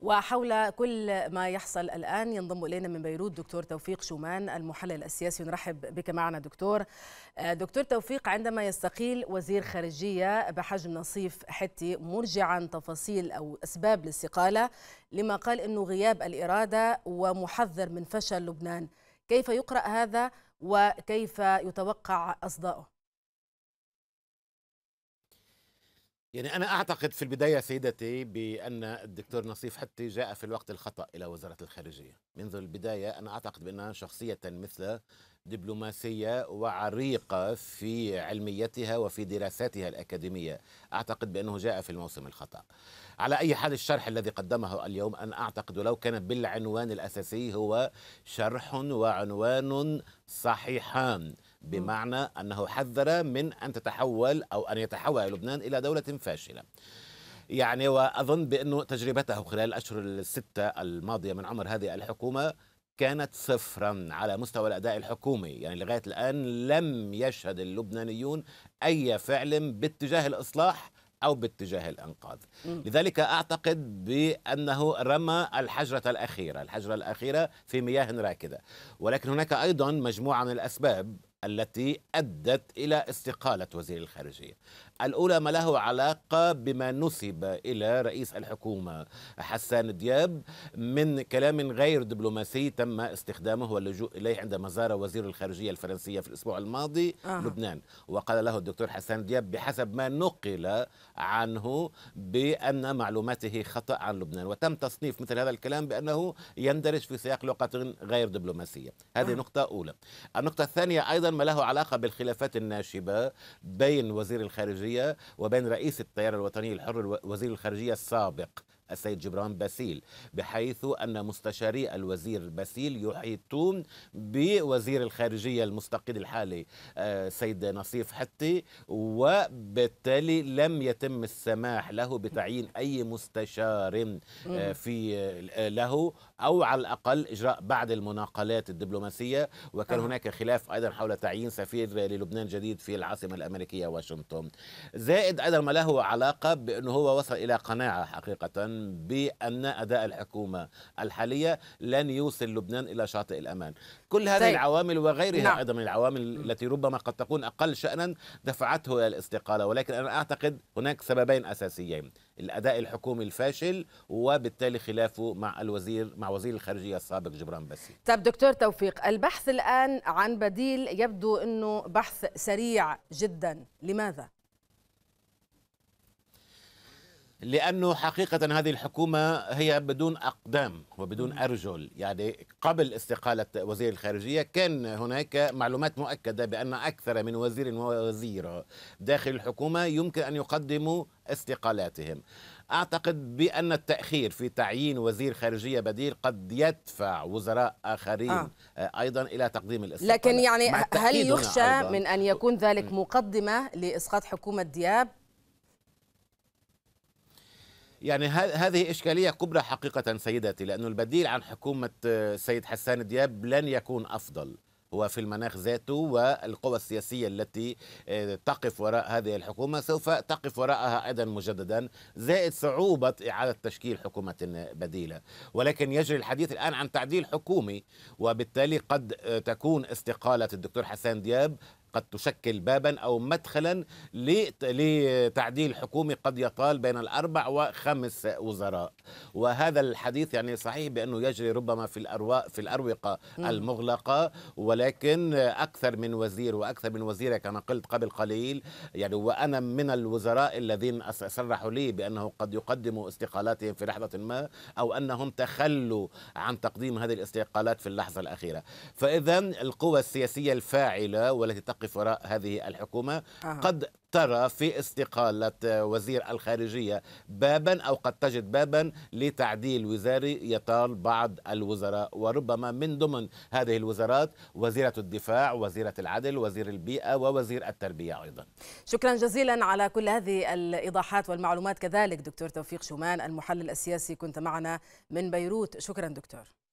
وحول كل ما يحصل الآن ينضم إلينا من بيروت دكتور توفيق شومان المحلل السياسي نرحب بك معنا دكتور آه، دكتور توفيق عندما يستقيل وزير خارجية بحجم نصيف حتي مرجعا تفاصيل أو أسباب الاستقالة لما قال أنه غياب الإرادة ومحذر من فشل لبنان كيف يقرأ هذا وكيف يتوقع أصداؤه يعني أنا أعتقد في البداية سيدتي بأن الدكتور نصيف حتي جاء في الوقت الخطأ إلى وزارة الخارجية منذ البداية أنا أعتقد بأنها شخصية مثل دبلوماسية وعريقة في علميتها وفي دراساتها الأكاديمية أعتقد بأنه جاء في الموسم الخطأ على أي حال الشرح الذي قدمه اليوم أنا أعتقد لو كان بالعنوان الأساسي هو شرح وعنوان صحيحان بمعنى أنه حذر من أن تتحول أو أن يتحول لبنان إلى دولة فاشلة يعني وأظن بأنه تجربته خلال الأشهر الستة الماضية من عمر هذه الحكومة كانت صفرا على مستوى الاداء الحكومي يعني لغايه الان لم يشهد اللبنانيون اي فعل باتجاه الاصلاح او باتجاه الانقاذ م. لذلك اعتقد بانه رمى الحجره الاخيره الحجره الاخيره في مياه راكده ولكن هناك ايضا مجموعه من الاسباب التي أدت إلى استقالة وزير الخارجية الأولى ما له علاقة بما نسب إلى رئيس الحكومة حسان دياب من كلام غير دبلوماسي تم استخدامه واللجوء إليه عندما زار وزير الخارجية الفرنسية في الأسبوع الماضي آه. لبنان وقال له الدكتور حسان دياب بحسب ما نقل عنه بأن معلوماته خطأ عن لبنان وتم تصنيف مثل هذا الكلام بأنه يندرج في سياق لغة غير دبلوماسية هذه آه. نقطة أولى النقطة الثانية أيضا ما له علاقة بالخلافات الناشبة بين وزير الخارجية وبين رئيس التيار الوطني الحر وزير الخارجية السابق السيد جبران باسيل بحيث أن مستشاري الوزير باسيل يحيطون بوزير الخارجية المستقيل الحالي السيد آه، نصيف حتي وبالتالي لم يتم السماح له بتعيين أي مستشار آه، في آه، له أو على الأقل إجراء بعض المناقلات الدبلوماسية وكان هناك خلاف أيضا حول تعيين سفير للبنان جديد في العاصمة الأمريكية واشنطن زائد أيضا ما له علاقة بأنه هو وصل إلى قناعة حقيقة بأن أداء الحكومة الحالية لن يوصل لبنان إلى شاطئ الأمان كل هذه طيب. العوامل وغيرها نعم. أيضا من العوامل التي ربما قد تكون أقل شأنا دفعته إلى الاستقالة ولكن أنا أعتقد هناك سببين أساسيين الاداء الحكومي الفاشل وبالتالي خلافه مع الوزير مع وزير الخارجيه السابق جبران باسي. طيب دكتور توفيق البحث الان عن بديل يبدو انه بحث سريع جدا، لماذا؟ لانه حقيقه هذه الحكومه هي بدون اقدام وبدون ارجل يعني قبل استقاله وزير الخارجيه كان هناك معلومات مؤكده بان اكثر من وزير ووزيره داخل الحكومه يمكن ان يقدموا استقالاتهم اعتقد بان التاخير في تعيين وزير خارجيه بديل قد يدفع وزراء اخرين آه. ايضا الى تقديم الاستقاله لكن يعني هل يخشى من ان يكون ذلك مقدمه لاسقاط حكومه دياب يعني هذه إشكالية كبرى حقيقة سيدتي لأنه البديل عن حكومة السيد آه، حسان دياب لن يكون أفضل هو في المناخ ذاته والقوى السياسية التي آه، تقف وراء هذه الحكومة سوف تقف وراءها أيضا مجددا زائد صعوبة إعادة تشكيل حكومة بديلة ولكن يجري الحديث الآن عن تعديل حكومي وبالتالي قد آه، تكون استقالة الدكتور حسان دياب قد تشكل بابا أو مدخلا لتعديل حكومي قد يطال بين الأربع وخمس وزراء وهذا الحديث يعني صحيح بأنه يجري ربما في الأرواء في الأروقة المغلقة ولكن أكثر من وزير وأكثر من وزيرة كما قلت قبل قليل يعني وأنا من الوزراء الذين صرحوا لي بأنه قد يقدموا استقالاتهم في لحظة ما أو أنهم تخلوا عن تقديم هذه الاستقالات في اللحظة الأخيرة فإذا القوى السياسية الفاعلة والتي تقف يقف وراء هذه الحكومة آه. قد ترى في استقالة وزير الخارجية بابا أو قد تجد بابا لتعديل وزاري يطال بعض الوزراء وربما من ضمن هذه الوزارات وزيرة الدفاع وزيرة العدل وزير البيئة ووزير التربية أيضا شكرا جزيلا على كل هذه الإيضاحات والمعلومات كذلك دكتور توفيق شومان المحلل السياسي كنت معنا من بيروت شكرا دكتور